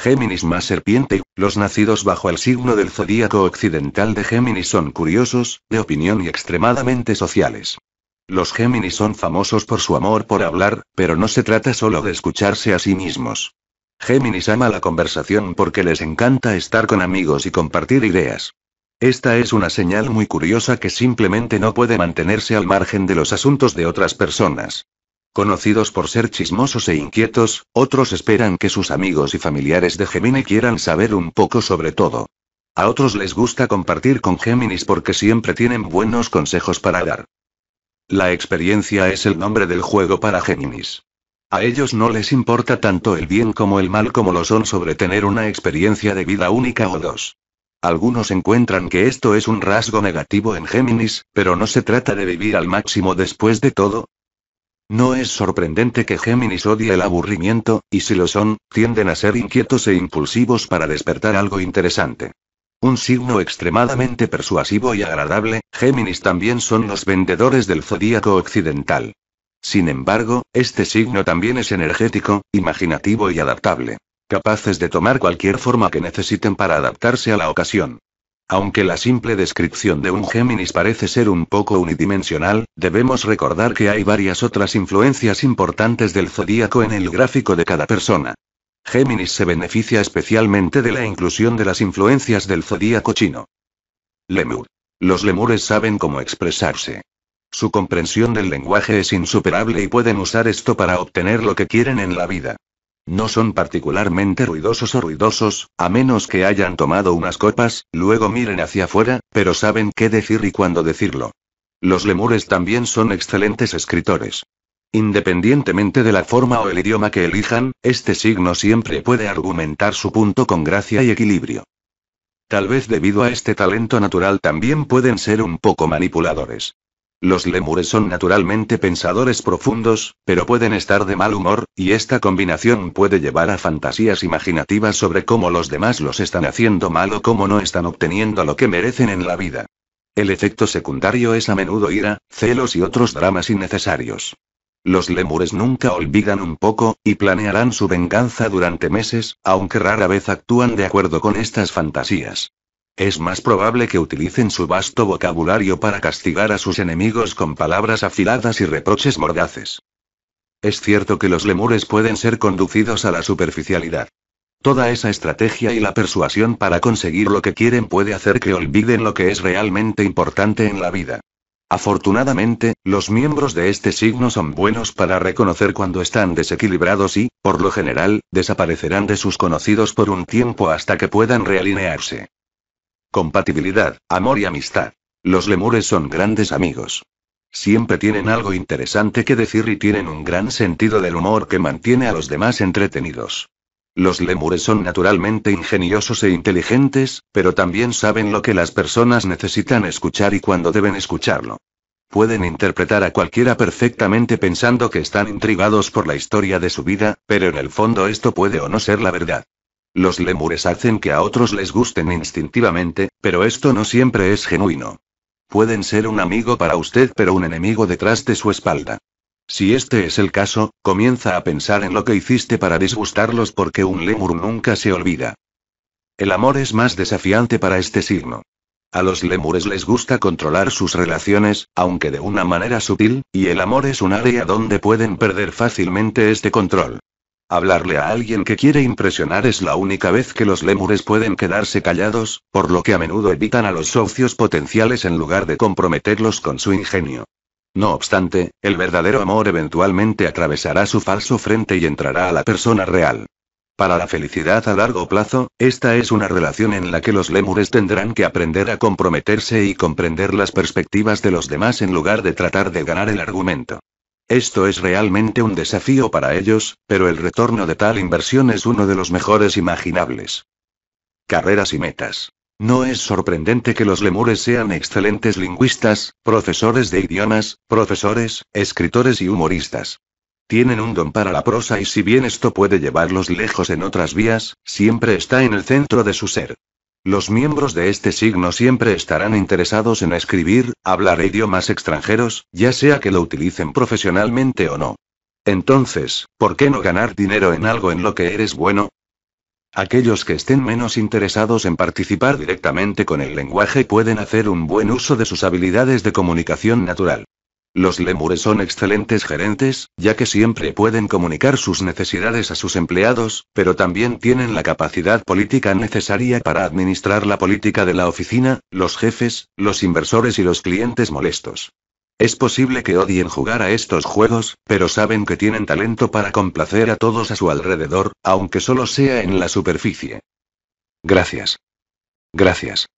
Géminis más serpiente, los nacidos bajo el signo del zodíaco occidental de Géminis son curiosos, de opinión y extremadamente sociales. Los Géminis son famosos por su amor por hablar, pero no se trata solo de escucharse a sí mismos. Géminis ama la conversación porque les encanta estar con amigos y compartir ideas. Esta es una señal muy curiosa que simplemente no puede mantenerse al margen de los asuntos de otras personas. Conocidos por ser chismosos e inquietos, otros esperan que sus amigos y familiares de Gemini quieran saber un poco sobre todo. A otros les gusta compartir con Géminis porque siempre tienen buenos consejos para dar. La experiencia es el nombre del juego para Géminis. A ellos no les importa tanto el bien como el mal como lo son sobre tener una experiencia de vida única o dos. Algunos encuentran que esto es un rasgo negativo en Géminis, pero no se trata de vivir al máximo después de todo, no es sorprendente que Géminis odie el aburrimiento, y si lo son, tienden a ser inquietos e impulsivos para despertar algo interesante. Un signo extremadamente persuasivo y agradable, Géminis también son los vendedores del zodíaco occidental. Sin embargo, este signo también es energético, imaginativo y adaptable. Capaces de tomar cualquier forma que necesiten para adaptarse a la ocasión. Aunque la simple descripción de un Géminis parece ser un poco unidimensional, debemos recordar que hay varias otras influencias importantes del zodíaco en el gráfico de cada persona. Géminis se beneficia especialmente de la inclusión de las influencias del zodíaco chino. Lemur. Los lemures saben cómo expresarse. Su comprensión del lenguaje es insuperable y pueden usar esto para obtener lo que quieren en la vida. No son particularmente ruidosos o ruidosos, a menos que hayan tomado unas copas, luego miren hacia afuera, pero saben qué decir y cuándo decirlo. Los lemures también son excelentes escritores. Independientemente de la forma o el idioma que elijan, este signo siempre puede argumentar su punto con gracia y equilibrio. Tal vez debido a este talento natural también pueden ser un poco manipuladores. Los lemures son naturalmente pensadores profundos, pero pueden estar de mal humor, y esta combinación puede llevar a fantasías imaginativas sobre cómo los demás los están haciendo mal o cómo no están obteniendo lo que merecen en la vida. El efecto secundario es a menudo ira, celos y otros dramas innecesarios. Los lemures nunca olvidan un poco, y planearán su venganza durante meses, aunque rara vez actúan de acuerdo con estas fantasías. Es más probable que utilicen su vasto vocabulario para castigar a sus enemigos con palabras afiladas y reproches mordaces. Es cierto que los lemures pueden ser conducidos a la superficialidad. Toda esa estrategia y la persuasión para conseguir lo que quieren puede hacer que olviden lo que es realmente importante en la vida. Afortunadamente, los miembros de este signo son buenos para reconocer cuando están desequilibrados y, por lo general, desaparecerán de sus conocidos por un tiempo hasta que puedan realinearse. Compatibilidad, amor y amistad. Los lemures son grandes amigos. Siempre tienen algo interesante que decir y tienen un gran sentido del humor que mantiene a los demás entretenidos. Los lemures son naturalmente ingeniosos e inteligentes, pero también saben lo que las personas necesitan escuchar y cuándo deben escucharlo. Pueden interpretar a cualquiera perfectamente pensando que están intrigados por la historia de su vida, pero en el fondo esto puede o no ser la verdad. Los lemures hacen que a otros les gusten instintivamente, pero esto no siempre es genuino. Pueden ser un amigo para usted pero un enemigo detrás de su espalda. Si este es el caso, comienza a pensar en lo que hiciste para disgustarlos porque un lemur nunca se olvida. El amor es más desafiante para este signo. A los lemures les gusta controlar sus relaciones, aunque de una manera sutil, y el amor es un área donde pueden perder fácilmente este control. Hablarle a alguien que quiere impresionar es la única vez que los lémures pueden quedarse callados, por lo que a menudo evitan a los socios potenciales en lugar de comprometerlos con su ingenio. No obstante, el verdadero amor eventualmente atravesará su falso frente y entrará a la persona real. Para la felicidad a largo plazo, esta es una relación en la que los lémures tendrán que aprender a comprometerse y comprender las perspectivas de los demás en lugar de tratar de ganar el argumento. Esto es realmente un desafío para ellos, pero el retorno de tal inversión es uno de los mejores imaginables. Carreras y metas. No es sorprendente que los lemures sean excelentes lingüistas, profesores de idiomas, profesores, escritores y humoristas. Tienen un don para la prosa y si bien esto puede llevarlos lejos en otras vías, siempre está en el centro de su ser. Los miembros de este signo siempre estarán interesados en escribir, hablar idiomas extranjeros, ya sea que lo utilicen profesionalmente o no. Entonces, ¿por qué no ganar dinero en algo en lo que eres bueno? Aquellos que estén menos interesados en participar directamente con el lenguaje pueden hacer un buen uso de sus habilidades de comunicación natural. Los lemures son excelentes gerentes, ya que siempre pueden comunicar sus necesidades a sus empleados, pero también tienen la capacidad política necesaria para administrar la política de la oficina, los jefes, los inversores y los clientes molestos. Es posible que odien jugar a estos juegos, pero saben que tienen talento para complacer a todos a su alrededor, aunque solo sea en la superficie. Gracias. Gracias.